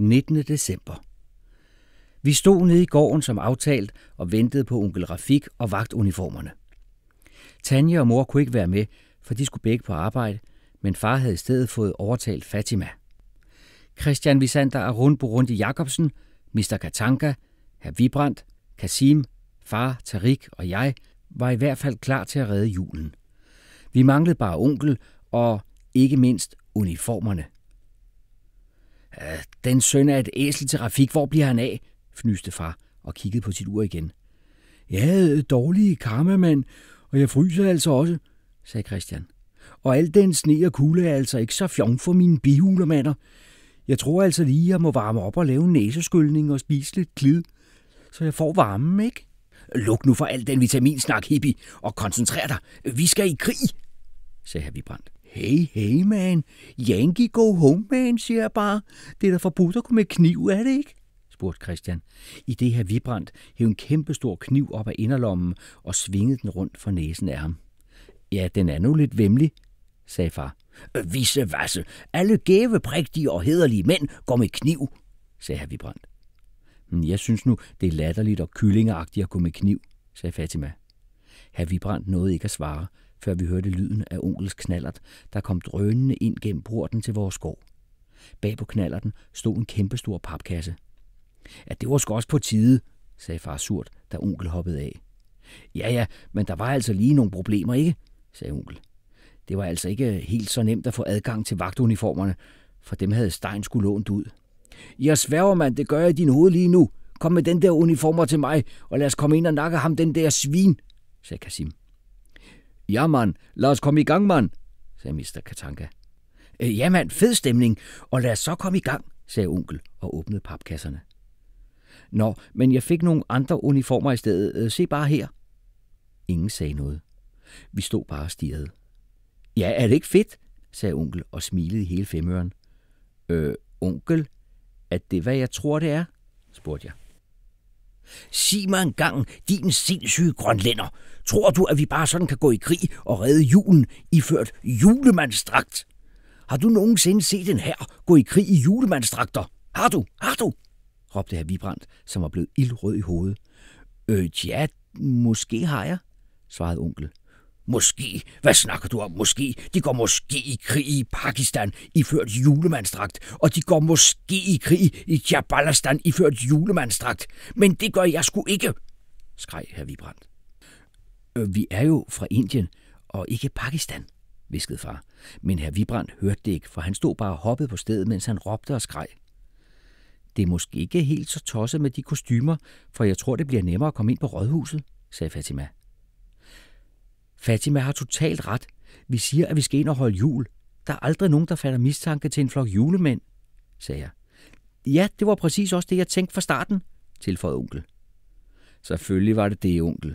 19. december. Vi stod nede i gården som aftalt og ventede på onkel Rafik og vagtuniformerne. Tanja og mor kunne ikke være med, for de skulle begge på arbejde, men far havde i stedet fået overtalt Fatima. Christian Visander rundt i Jacobsen, Mr. Katanka, Herr Vibrandt, Kasim, far, Tarik og jeg var i hvert fald klar til at redde julen. Vi manglede bare onkel og ikke mindst uniformerne. Den søn er et æsel til Rafik. Hvor bliver han af? fnyste far og kiggede på sit ur igen. Ja, dårlig karma, Og jeg fryser altså også, sagde Christian. Og al den sne og kulde er altså ikke så fjong for mine bihulermander. Jeg tror altså lige, jeg må varme op og lave en næseskyldning og spise lidt klid, så jeg får varmen, ikke? Luk nu for al den vitaminsnak, hippie, og koncentrer dig. Vi skal i krig, sagde herr Vibrandt. Hey, hey, man. Yankee go home, man, siger jeg bare. Det er da forbudt at gå med kniv, er det ikke? spurgte Christian. I det her vibrant hæv en kæmpestor kniv op af inderlommen og svingede den rundt for næsen af ham. Ja, den er nu lidt vemmelig, sagde far. Øh, visse vasse, alle gæveprægtige og hederlige mænd går med kniv, sagde herr Vibrant. Hm, jeg synes nu, det er latterligt og kyllingeagtigt at gå med kniv, sagde Fatima. Herr Vibrant nåede ikke at svare før vi hørte lyden af onkels knallert, der kom drønende ind gennem porten til vores skov. Bag på knallerten stod en kæmpestor papkasse. Ja, det var sgu også på tide, sagde far surt, da onkel hoppede af. Ja, ja, men der var altså lige nogle problemer, ikke? sagde onkel. Det var altså ikke helt så nemt at få adgang til vagtuniformerne, for dem havde Stein skulle lånt ud. Jeg sværger, mand, det gør jeg i din hoved lige nu. Kom med den der uniformer til mig, og lad os komme ind og nakke ham den der svin, sagde Kasim. Ja, mand. Lad os komme i gang, mand, sagde Mr. Katanka. Øh, ja, mand. Fed stemning. Og lad os så komme i gang, sagde onkel og åbnede papkasserne. Nå, men jeg fik nogle andre uniformer i stedet. Øh, se bare her. Ingen sagde noget. Vi stod bare og stirrede. Ja, er det ikke fedt? sagde onkel og smilede i hele femøren. Øh, onkel, er det, hvad jeg tror, det er? spurgte jeg. Sig mig engang, din sindssyge grønlænder. Tror du, at vi bare sådan kan gå i krig og redde julen iført julemandstragt? Har du nogensinde set en her gå i krig i julemandstragter? Har du? Har du? råbte herr Vibrant, som var blevet ildrød i hovedet. Øh, ja, måske har jeg, svarede onkel. Måske. Hvad snakker du om måske? De går måske i krig i Pakistan, iført julemandstragt. Og de går måske i krig i Jabalastan, iført julemandstragt. Men det gør jeg sgu ikke, skreg herr Vibrant. Øh, vi er jo fra Indien, og ikke Pakistan, viskede far. Men herr Vibrant hørte det ikke, for han stod bare og hoppede på stedet, mens han råbte og skreg. Det er måske ikke helt så tosset med de kostymer, for jeg tror, det bliver nemmere at komme ind på rådhuset, sagde Fatima. Fatima har totalt ret. Vi siger, at vi skal ind og holde jul. Der er aldrig nogen, der fatter mistanke til en flok julemænd, sagde jeg. Ja, det var præcis også det, jeg tænkte fra starten, tilføjede onkel. Selvfølgelig var det det, onkel.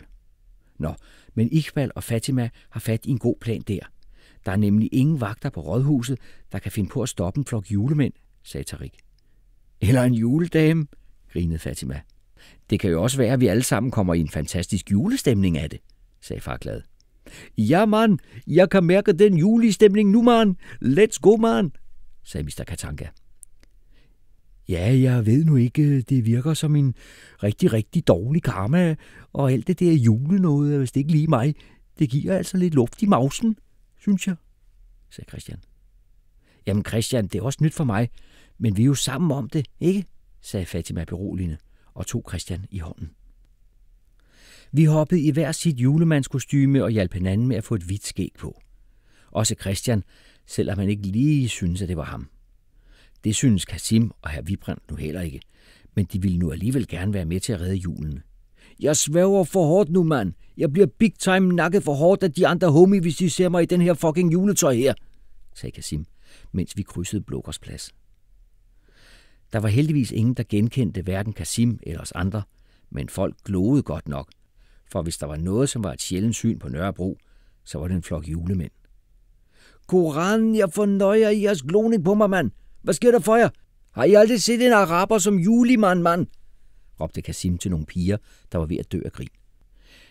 Nå, men Iqbal og Fatima har fat i en god plan der. Der er nemlig ingen vagter på rådhuset, der kan finde på at stoppe en flok julemænd, sagde Tarik. Eller en juledame, grinede Fatima. Det kan jo også være, at vi alle sammen kommer i en fantastisk julestemning af det, sagde far glad. Ja, mand, jeg kan mærke den julestemning nu, mand. Let's go, mand, sagde Mr. Katanka. Ja, jeg ved nu ikke, det virker som en rigtig, rigtig dårlig karma, og alt det der julenåde hvis det ikke lige mig. Det giver altså lidt luft i mausen, synes jeg, sagde Christian. Jamen Christian, det er også nyt for mig, men vi er jo sammen om det, ikke? sagde Fatima beroligende og tog Christian i hånden. Vi hoppede i hver sit julemandskostyme og hjalp hinanden med at få et hvidt skæg på. Også Christian, selvom han ikke lige synes, at det var ham. Det synes Kasim og herr Vibrand nu heller ikke, men de ville nu alligevel gerne være med til at redde julen. Jeg svæver for hårdt nu, mand. Jeg bliver big time nakket for hårdt af de andre homie, hvis de ser mig i den her fucking juletøj her, sagde Kasim, mens vi krydsede Blågårds plads. Der var heldigvis ingen, der genkendte hverken Kasim eller os andre, men folk gloede godt nok, for hvis der var noget, som var et sjældent syn på Nørrebro, så var det en flok julemænd. Koran, jeg fornøjer i jeres gloning på mig, mand. Hvad sker der for jer? Har I aldrig set en araber som julemand, mand? råbte Kasim til nogle piger, der var ved at dø af grin.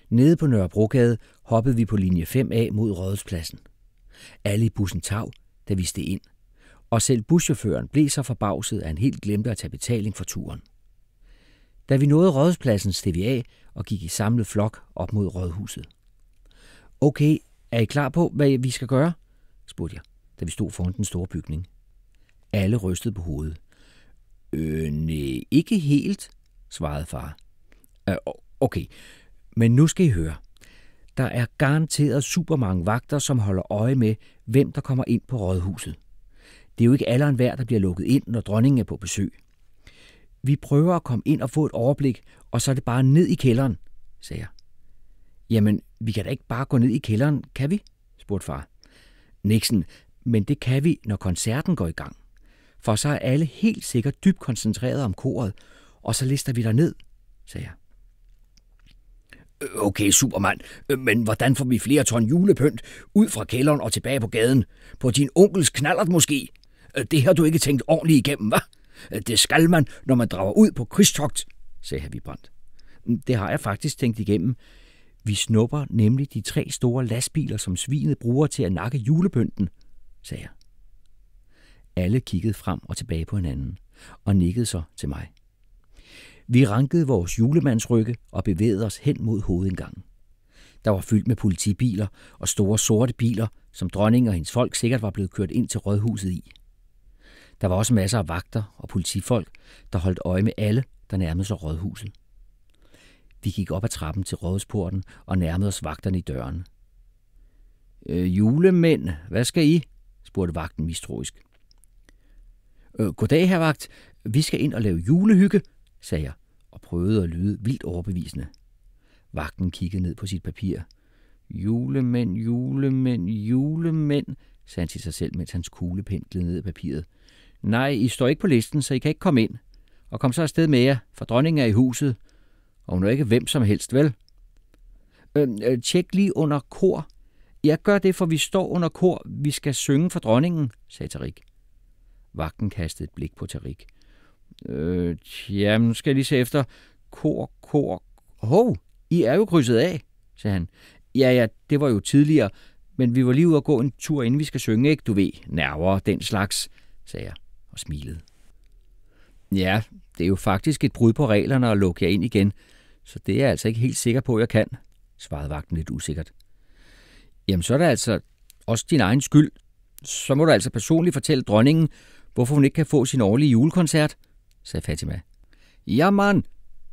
Nede på Nørrebrogade hoppede vi på linje 5A mod Rådhuspladsen. Alle i bussen tav, da vi steg ind. Og selv buschaufføren blev så forbavset, at han helt glemte at tage betaling for turen. Da vi nåede Rådhuspladsen, steg vi af og gik i samlet flok op mod rådhuset. Okay, er I klar på, hvad vi skal gøre? spurgte jeg, da vi stod foran den store bygning. Alle rystede på hovedet. Øh, nej, ikke helt, svarede far. Øh, okay, men nu skal I høre. Der er garanteret super mange vagter, som holder øje med, hvem der kommer ind på rådhuset. Det er jo ikke alderen hver, der bliver lukket ind, når dronningen er på besøg. Vi prøver at komme ind og få et overblik, og så er det bare ned i kælderen, sagde jeg. Jamen, vi kan da ikke bare gå ned i kælderen, kan vi? spurgte far. Nixon, men det kan vi, når koncerten går i gang. For så er alle helt sikkert dybt koncentreret om koret, og så lister vi der ned, sagde jeg. Okay, supermand, men hvordan får vi flere ton julepynt ud fra kælderen og tilbage på gaden? På din onkels knallert måske? Det har du ikke tænkt ordentligt igennem, hva'? Det skal man, når man drager ud på krigstogt, sagde herr Vibrandt. Mm, det har jeg faktisk tænkt igennem. Vi snupper nemlig de tre store lastbiler, som svinet bruger til at nakke julebønden, sagde jeg. Alle kiggede frem og tilbage på hinanden og nikkede så til mig. Vi rankede vores julemandsrygge og bevægede os hen mod hovedindgangen. Der var fyldt med politibiler og store sorte biler, som dronningen og hendes folk sikkert var blevet kørt ind til rådhuset i. Der var også masser af vagter og politifolk, der holdt øje med alle, der nærmede sig rådhuset. Vi gik op ad trappen til rådhusporten og nærmede os vagterne i døren. Øh, julemænd, hvad skal I? spurgte vagten mistroisk. Øh, goddag, herr vagt. Vi skal ind og lave julehygge, sagde jeg og prøvede at lyde vildt overbevisende. Vagten kiggede ned på sit papir. Julemænd, julemænd, julemænd, sagde han til sig selv, mens hans kuglepen gled ned af papiret. Nej, I står ikke på listen, så I kan ikke komme ind. Og kom så afsted med jer, for dronningen er i huset. Og hun er ikke hvem som helst, vel? Øhm, øh, tjek lige under kor. Jeg gør det, for vi står under kor. Vi skal synge for dronningen, sagde Tarik. Vagten kastede et blik på Tarik. Øh, jamen, nu skal jeg lige se efter. Kor, kor, hov, I er jo krydset af, sagde han. Ja, ja, det var jo tidligere, men vi var lige ude at gå en tur, inden vi skal synge, ikke? Du ved, Nærvere, den slags, sagde jeg og smilede. Ja, det er jo faktisk et brud på reglerne at lukke jer ind igen, så det er jeg altså ikke helt sikker på, at jeg kan, svarede vagten lidt usikkert. Jamen, så er det altså også din egen skyld. Så må du altså personligt fortælle dronningen, hvorfor hun ikke kan få sin årlige julekoncert, sagde Fatima. Ja, mand,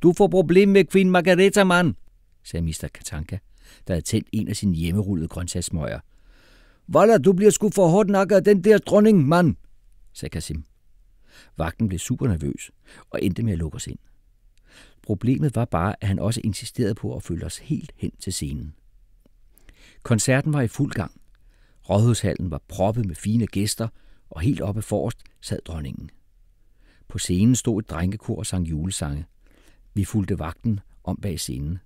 du får problem med Queen Margareta, mand, sagde Mr. Katanka, der havde tændt en af sine hjemmerullede grøntsagsmøger. Valla, du bliver sgu for hårdt nakket af den der dronning, mand, sagde Kasim. Vagten blev super nervøs og endte med at lukke os ind. Problemet var bare, at han også insisterede på at følge os helt hen til scenen. Koncerten var i fuld gang. Rådhushallen var proppet med fine gæster, og helt oppe forrest sad dronningen. På scenen stod et drengekor og sang julesange. Vi fulgte vagten om bag scenen.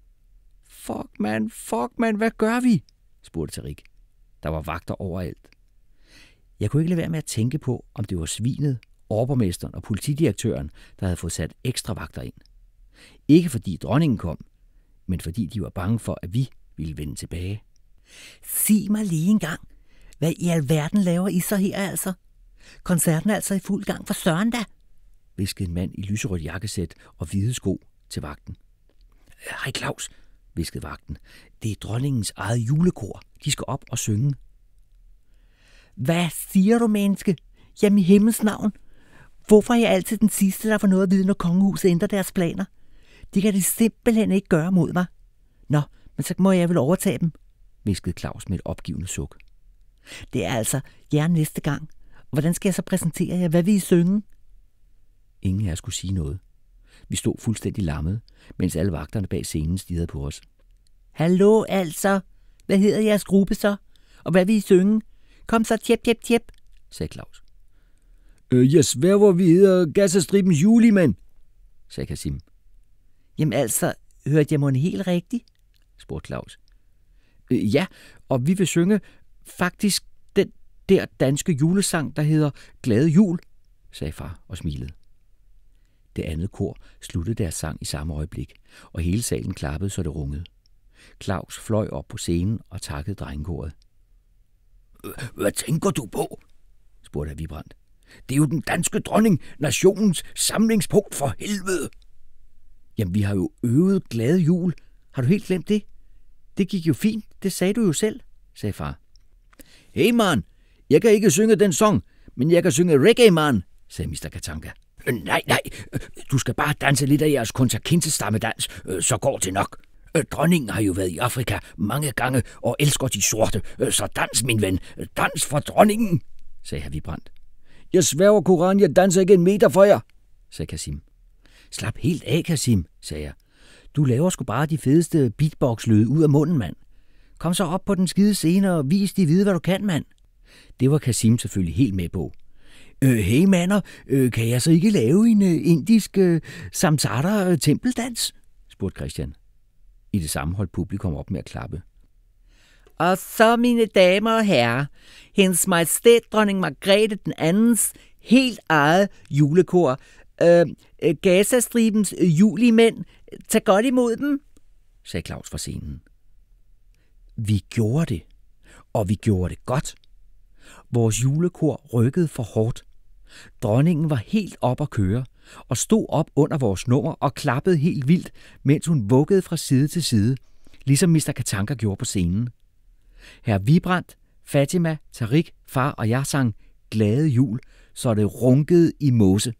Fuck man, fuck man, hvad gør vi? spurgte Tarik. Der var vagter overalt. Jeg kunne ikke lade være med at tænke på, om det var svinet overborgmesteren og politidirektøren, der havde fået sat ekstra vagter ind. Ikke fordi dronningen kom, men fordi de var bange for, at vi ville vende tilbage. Sig mig lige en gang, hvad i alverden laver I så her altså? Koncerten er altså i fuld gang for søren da, viskede en mand i lyserødt jakkesæt og hvide sko til vagten. Øh, hej Claus, viskede vagten. Det er dronningens eget julekor. De skal op og synge. Hvad siger du, menneske? Jamen i himmels navn, Hvorfor er jeg altid den sidste, der får noget at vide, når kongehuset ændrer deres planer? Det kan de simpelthen ikke gøre mod mig. Nå, men så må jeg vel overtage dem, viskede Claus med et opgivende suk. Det er altså jer næste gang. Hvordan skal jeg så præsentere jer? Hvad vil I synge? Ingen af os kunne sige noget. Vi stod fuldstændig lammet, mens alle vagterne bag scenen stirrede på os. Hallo altså! Hvad hedder jeres gruppe så? Og hvad vil I synge? Kom så, tjep, tjep, tjep, sagde Claus. Øh, jeg sværger videre gassestribens julimand, sagde Kasim. Jamen altså, hørte jeg mon helt rigtigt? spurgte Claus. Øh, ja, og vi vil synge faktisk den der danske julesang, der hedder Glade Jul, sagde far og smilede. Det andet kor sluttede deres sang i samme øjeblik, og hele salen klappede, så det rungede. Claus fløj op på scenen og takkede drengekoret. Hvad tænker du på? spurgte jeg vibrant. Det er jo den danske dronning, nationens samlingspunkt for helvede. Jamen, vi har jo øvet glade jul. Har du helt glemt det? Det gik jo fint, det sagde du jo selv, sagde far. Hey, man, jeg kan ikke synge den sang, men jeg kan synge reggae, man, sagde Mr. Katanka. Øh, nej, nej, øh, du skal bare danse lidt af jeres kontakintestammedans, stammedans øh, så går det nok. Dronningen har jo været i Afrika mange gange og elsker de sorte, så dans, min ven, dans for dronningen, sagde herr Brandt. Jeg sværger Koran, jeg danser ikke en meter for jer, sagde Kasim. Slap helt af, Kasim, sagde jeg. Du laver sgu bare de fedeste beatbox-lyde ud af munden, mand. Kom så op på den skide scene og vis de hvide, hvad du kan, mand. Det var Kasim selvfølgelig helt med på. Øh, hey mander, øh, kan jeg så ikke lave en øh, indisk øh, samsara tempeldans? spurgte Christian. I det samme holdt publikum op med at klappe. Og så, mine damer og herrer, hendes majestæt dronning Margrethe den andens helt eget julekor. Øhm, øh, Gazastribens øh, julimænd, tag godt imod dem, sagde Claus fra scenen. Vi gjorde det, og vi gjorde det godt. Vores julekor rykkede for hårdt. Dronningen var helt op at køre og stod op under vores nummer og klappede helt vildt, mens hun vuggede fra side til side, ligesom Mr. Katanka gjorde på scenen. Herr Vibrant, Fatima, Tarik, far og jeg sang Glade Jul, så det runkede i måse.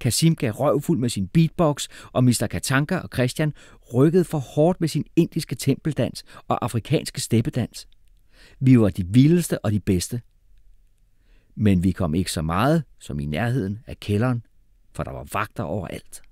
Kasim gav røvfuld med sin beatbox, og Mr. Katanka og Christian rykkede for hårdt med sin indiske tempeldans og afrikanske steppedans. Vi var de vildeste og de bedste. Men vi kom ikke så meget som i nærheden af kælderen, for der var vagter overalt.